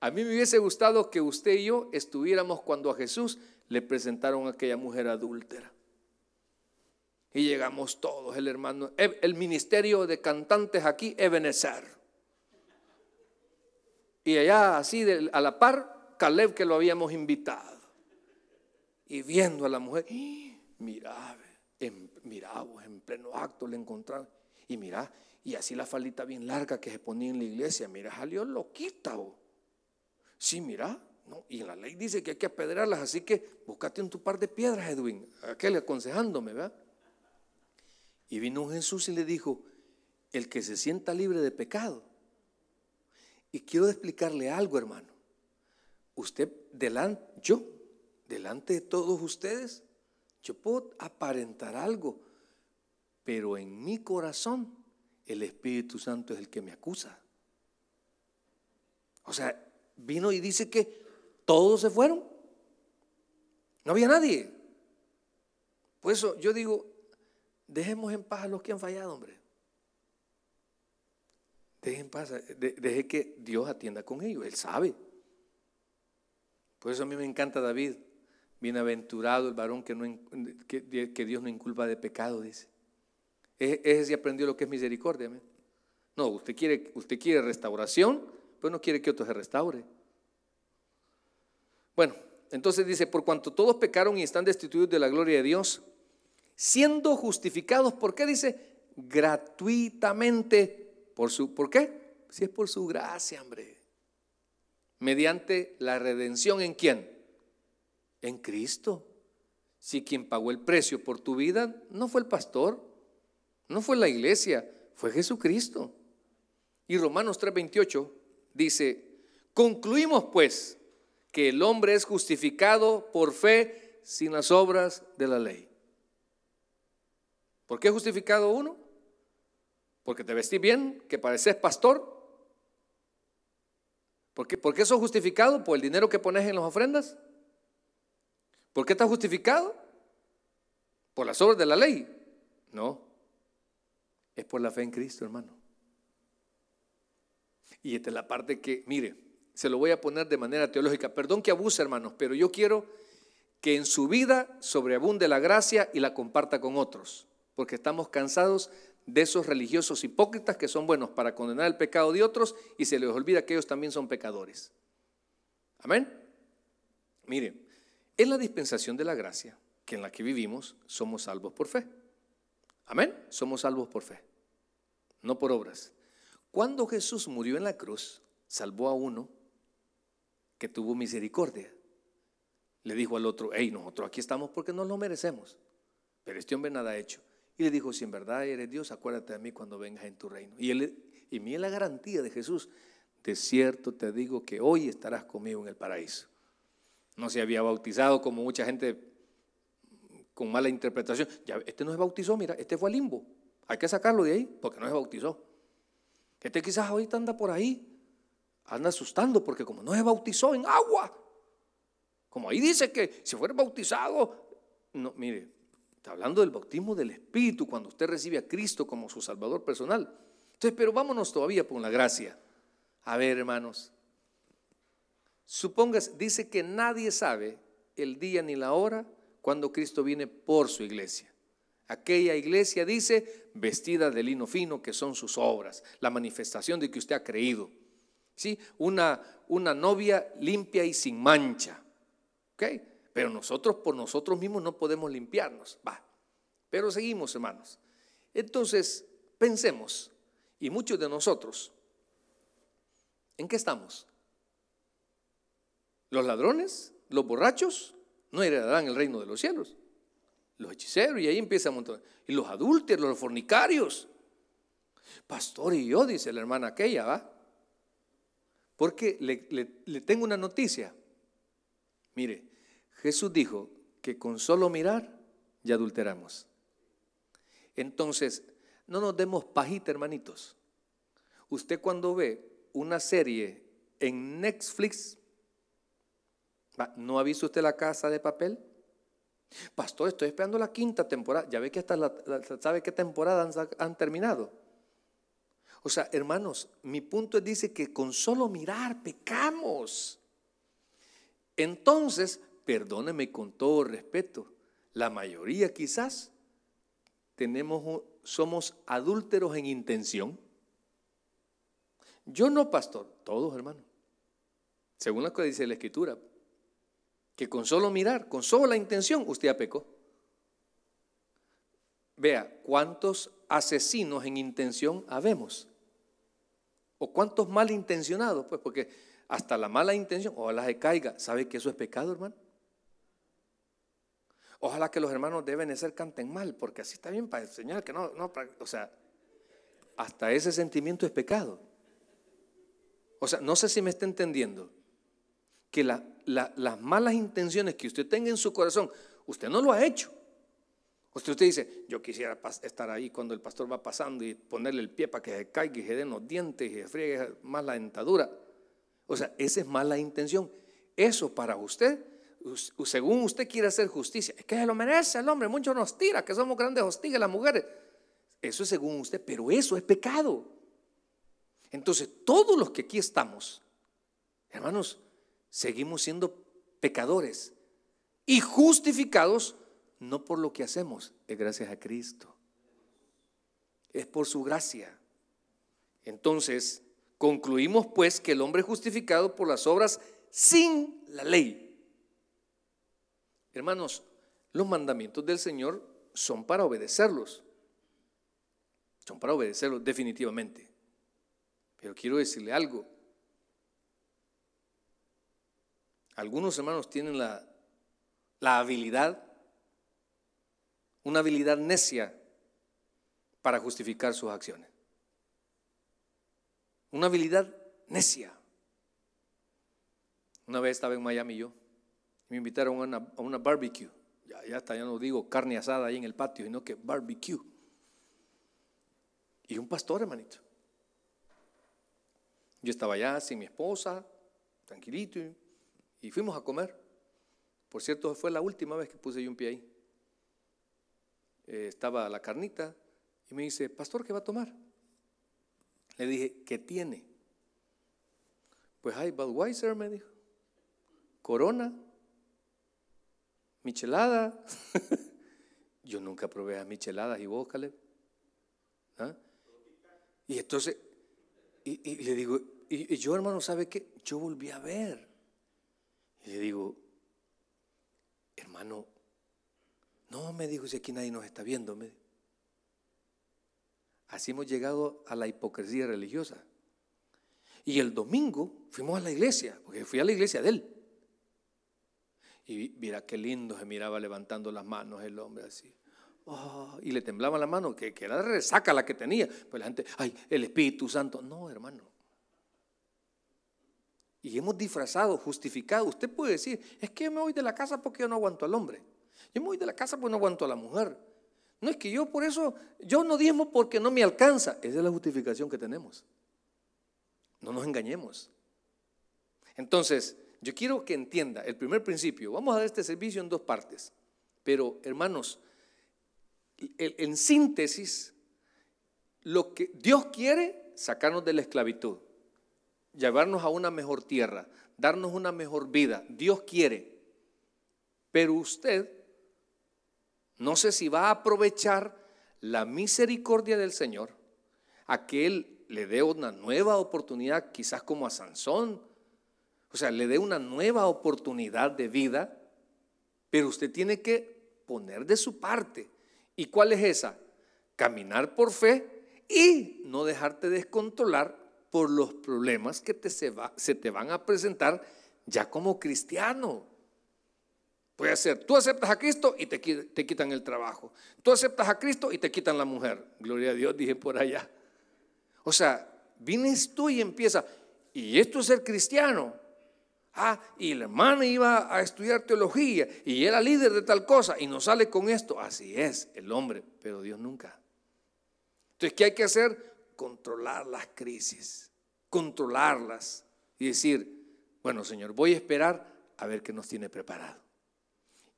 A mí me hubiese gustado que usted y yo estuviéramos cuando a Jesús le presentaron a aquella mujer adúltera. Y llegamos todos, el hermano, el ministerio de cantantes aquí, Ebenezer. Y allá, así a la par, Caleb que lo habíamos invitado. Y viendo a la mujer, ¡Ah! mirá, en, mirá vos, en pleno acto le encontraron. Y mirá, y así la falita bien larga que se ponía en la iglesia, mirá, salió loquita vos. Sí, mirá, no, y la ley dice que hay que apedrearlas, así que búscate un tu par de piedras, Edwin, aquel aconsejándome, ¿verdad? Y vino Jesús y le dijo, el que se sienta libre de pecado. Y quiero explicarle algo, hermano. Usted, delante, yo, delante de todos ustedes, yo puedo aparentar algo, pero en mi corazón el Espíritu Santo es el que me acusa. O sea, vino y dice que todos se fueron. No había nadie. Por eso yo digo, dejemos en paz a los que han fallado, hombre. Dejen en paz, deje que Dios atienda con ellos, Él sabe. Por eso a mí me encanta David. Bienaventurado el varón que, no, Dios no inculpa de pecado, dice. E, ese aprendió lo que es misericordia. No, usted quiere, usted restauración, pero no quiere que otro se restaure. Bueno, entonces dice, por cuanto todos pecaron y están destituidos de la gloria de Dios, siendo justificados, ¿por qué dice? Gratuitamente, por su, ¿por qué? Si es por su gracia, hombre. Mediante la redención en quién? en Cristo. Si quien pagó el precio por tu vida no fue el pastor, no fue la iglesia, fue Jesucristo. Y Romanos 3:28 dice, concluimos pues que el hombre es justificado por fe sin las obras de la ley. ¿Por qué justificado uno? Porque te vestí bien, que pareces pastor. ¿Por qué, ¿Por qué sos justificado? ¿Por el dinero que pones en las ofrendas? ¿Por qué está justificado? ¿Por las obras de la ley? No. Es por la fe en Cristo, hermano. Y esta es la parte que, mire, se lo voy a poner de manera teológica. Perdón que abuse, hermanos, pero yo quiero que en su vida sobreabunde la gracia y la comparta con otros, porque estamos cansados de esos religiosos hipócritas que son buenos para condenar el pecado de otros y se les olvida que ellos también son pecadores. Amén. Mire, es la dispensación de la gracia que en la que vivimos somos salvos por fe. Amén, somos salvos por fe, no por obras. Cuando Jesús murió en la cruz, salvó a uno que tuvo misericordia. Le dijo al otro, hey, nosotros aquí estamos porque no lo merecemos, pero este hombre nada ha hecho. Y le dijo, si en verdad eres Dios, acuérdate de mí cuando vengas en tu reino. Y, él, mí la garantía de Jesús, de cierto te digo que hoy estarás conmigo en el paraíso no se había bautizado, como mucha gente con mala interpretación. Ya, este no se bautizó, mira, este fue al limbo. Hay que sacarlo de ahí porque no se bautizó. Este quizás ahorita anda por ahí, anda asustando porque como no se bautizó en agua, como ahí dice que si fuera bautizado, no, mire, está hablando del bautismo del Espíritu cuando usted recibe a Cristo como su Salvador personal. Entonces, pero vámonos todavía por la gracia. A ver, hermanos, Supongas, dice que nadie sabe el día ni la hora cuando Cristo viene por su iglesia. Aquella iglesia dice, vestida de lino fino, que son sus obras, la manifestación de que usted ha creído. ¿Sí? Una, una novia limpia y sin mancha. Pero nosotros por nosotros mismos no podemos limpiarnos. Va. Pero seguimos, hermanos. Entonces, pensemos, y muchos de nosotros, ¿en qué estamos? Los ladrones, los borrachos, no heredarán el reino de los cielos. Los hechiceros, y ahí empieza a montar. Y los adúlteros, los fornicarios. Pastor y yo, dice la hermana aquella, ¿va? Porque le, le tengo una noticia. Mire, Jesús dijo que con solo mirar ya adulteramos. Entonces, no nos demos pajita, hermanitos. Usted cuando ve una serie en Netflix, ¿No ha visto usted la casa de papel? Pastor, estoy esperando la quinta temporada. Ya ve que hasta la, sabe qué temporada han, terminado. O sea, hermanos, mi punto es, dice que con solo mirar pecamos. Entonces, perdóneme con todo respeto, la mayoría quizás tenemos, somos adúlteros en intención. Yo no, pastor, todos hermanos. Según lo que dice la escritura, que con solo mirar, con solo la intención, usted ha pecó. Vea, ¿cuántos asesinos en intención habemos? ¿O cuántos malintencionados? Pues porque hasta la mala intención, ojalá se caiga, ¿sabe que eso es pecado, hermano? Ojalá que los hermanos deben ser canten mal, porque así está bien para enseñar que no, no, o sea, hasta ese sentimiento es pecado. O sea, no sé si me está entendiendo que las malas intenciones que usted tenga en su corazón, usted no lo ha hecho. Usted, usted dice, yo quisiera estar ahí cuando el pastor va pasando y ponerle el pie para que se caiga y se den los dientes y se friegue más la dentadura. O sea, esa es mala intención. Eso para usted, según usted quiere hacer justicia, es que se lo merece el hombre, muchos nos tira, que somos grandes hostigas las mujeres. Eso es según usted, pero eso es pecado. Entonces, todos los que aquí estamos, hermanos, seguimos siendo pecadores y justificados no por lo que hacemos, es gracias a Cristo. Es por su gracia. Entonces, concluimos pues que el hombre es justificado por las obras sin la ley. Hermanos, los mandamientos del Señor son para obedecerlos. Son para obedecerlos definitivamente. Pero quiero decirle algo. Algunos hermanos tienen la, habilidad, una habilidad necia para justificar sus acciones. Una habilidad necia. Una vez estaba en Miami yo, me invitaron a una, barbecue. Ya, ya ya no digo carne asada ahí en el patio, sino que barbecue. Y un pastor, hermanito. Yo estaba allá sin mi esposa, tranquilito, y fuimos a comer. Por cierto, fue la última vez que puse yo un pie ahí. Eh, estaba la carnita y me dice, pastor, ¿qué va a tomar? Le dije, ¿qué tiene? Pues hay Budweiser, me dijo. Corona, michelada. yo nunca probé a micheladas y bócale. ¿ah? Y entonces, y, le digo, y yo hermano, ¿sabe qué? Yo volví a ver. Y le digo, hermano, no, me dijo, si aquí nadie nos está viendo. Así hemos llegado a la hipocresía religiosa. Y el domingo fuimos a la iglesia, porque fui a la iglesia de él. Y mira qué lindo se miraba levantando las manos el hombre así. Ah, y le temblaba la mano, que, que la resaca la que tenía. Pues la gente, ay, el Espíritu Santo. No, hermano. Y hemos disfrazado, justificado. Usted puede decir, es que yo me voy de la casa porque yo no aguanto al hombre. Yo me voy de la casa porque no aguanto a la mujer. No es que yo por eso, yo no diezmo porque no me alcanza. Esa es la justificación que tenemos. No nos engañemos. Entonces, yo quiero que entienda el primer principio. Vamos a dar este servicio en dos partes. Pero, hermanos, en síntesis, lo que Dios quiere, sacarnos de la esclavitud llevarnos a una mejor tierra, darnos una mejor vida. Dios quiere. Pero usted no sé si va a aprovechar la misericordia del Señor a que Él le dé una nueva oportunidad, quizás como a Sansón. O sea, le dé una nueva oportunidad de vida, pero usted tiene que poner de su parte. ¿Y cuál es esa? Caminar por fe y no dejarte descontrolar por los problemas que se, te van a presentar ya como cristiano. Puede ser, tú aceptas a Cristo y te, te, quitan el trabajo. Tú aceptas a Cristo y te quitan la mujer. Gloria a Dios, dije por allá. O sea, vienes tú y empieza. Y esto es ser cristiano. Ah, y la hermana iba a estudiar teología y era líder de tal cosa y no sale con esto. Así es el hombre, pero Dios nunca. Entonces, ¿qué hay que hacer? controlar las crisis, controlarlas y decir, bueno Señor, voy a esperar a ver qué nos tiene preparado.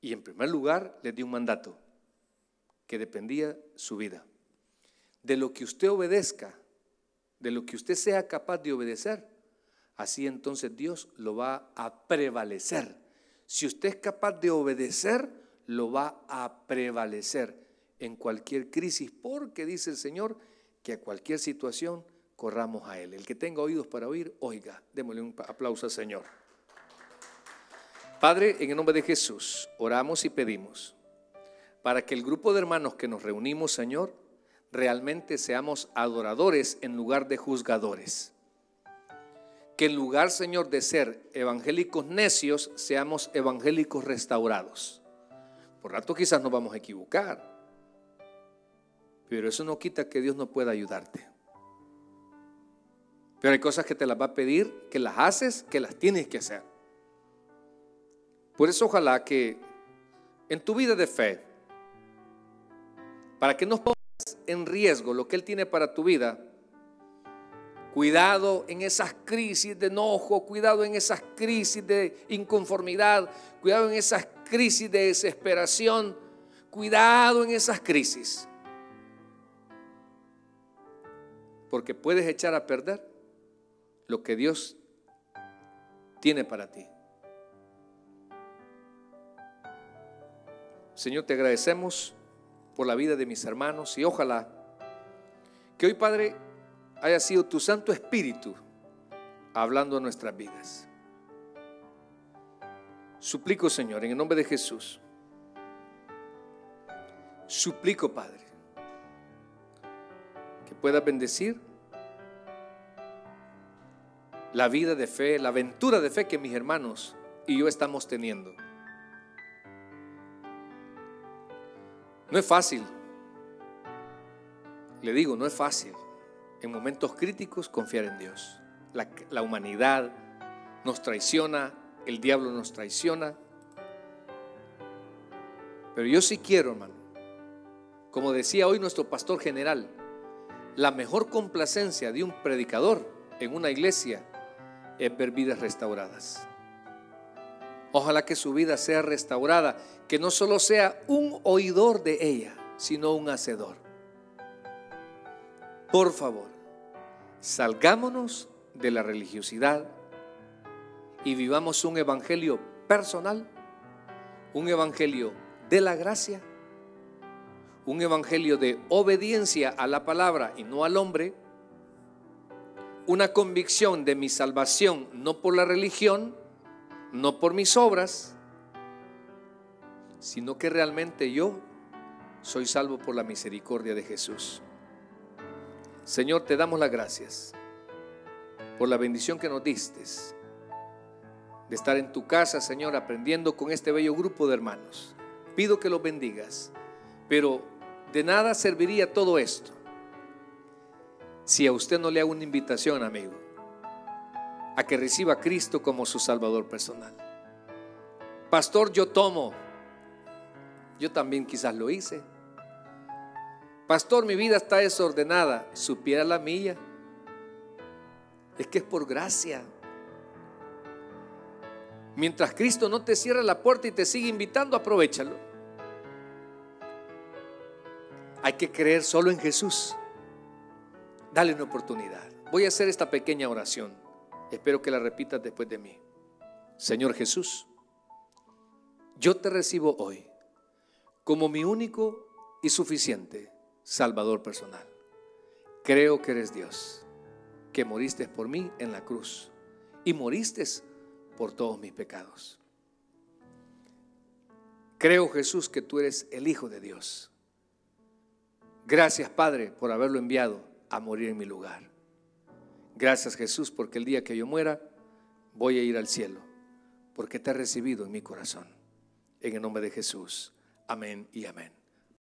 Y en primer lugar le di un mandato que dependía su vida. De lo que usted obedezca, de lo que usted sea capaz de obedecer, así entonces Dios lo va a prevalecer. Si usted es capaz de obedecer, lo va a prevalecer en cualquier crisis, porque dice el Señor que a cualquier situación corramos a Él. El que tenga oídos para oír, oiga. Démosle un aplauso al Señor. Padre, en el nombre de Jesús, oramos y pedimos para que el grupo de hermanos que nos reunimos, Señor, realmente seamos adoradores en lugar de juzgadores. Que en lugar, Señor, de ser evangélicos necios, seamos evangélicos restaurados. Por rato quizás nos vamos a equivocar, pero eso no quita que Dios no pueda ayudarte. Pero hay cosas que te las va a pedir, que las haces, que las tienes que hacer. Por eso ojalá que en tu vida de fe, para que no pongas en riesgo lo que Él tiene para tu vida, cuidado en esas crisis de enojo, cuidado en esas crisis de inconformidad, cuidado en esas crisis de desesperación, cuidado en esas crisis. porque puedes echar a perder lo que Dios tiene para ti. Señor, te agradecemos por la vida de mis hermanos y ojalá que hoy, Padre, haya sido tu Santo Espíritu hablando a nuestras vidas. Suplico, Señor, en el nombre de Jesús, suplico, Padre, que pueda bendecir la vida de fe, la aventura de fe que mis hermanos y yo estamos teniendo. No es fácil. Le digo, no es fácil en momentos críticos confiar en Dios. La, humanidad nos traiciona, el diablo nos traiciona. Pero yo sí quiero, hermano. Como decía hoy nuestro pastor general, la mejor complacencia de un predicador en una iglesia es ver vidas restauradas. Ojalá que su vida sea restaurada, que no solo sea un oidor de ella, sino un hacedor. Por favor, salgámonos de la religiosidad y vivamos un evangelio personal, un evangelio de la gracia un evangelio de obediencia a la palabra y no al hombre, una convicción de mi salvación no por la religión, no por mis obras, sino que realmente yo soy salvo por la misericordia de Jesús. Señor, te damos las gracias por la bendición que nos diste de estar en tu casa, Señor, aprendiendo con este bello grupo de hermanos. Pido que los bendigas, pero de nada serviría todo esto si a usted no le hago una invitación, amigo, a que reciba a Cristo como su Salvador personal. Pastor, yo tomo. Yo también quizás lo hice. Pastor, mi vida está desordenada. Supiera la mía. Es que es por gracia. Mientras Cristo no te cierra la puerta y te sigue invitando, aprovechalo hay que creer solo en Jesús. Dale una oportunidad. Voy a hacer esta pequeña oración. Espero que la repitas después de mí. Señor Jesús, yo te recibo hoy como mi único y suficiente Salvador personal. Creo que eres Dios, que moriste por mí en la cruz y moriste por todos mis pecados. Creo Jesús que tú eres el Hijo de Dios Gracias, Padre, por haberlo enviado a morir en mi lugar. Gracias, Jesús, porque el día que yo muera, voy a ir al cielo, porque te he recibido en mi corazón. En el nombre de Jesús. Amén y amén.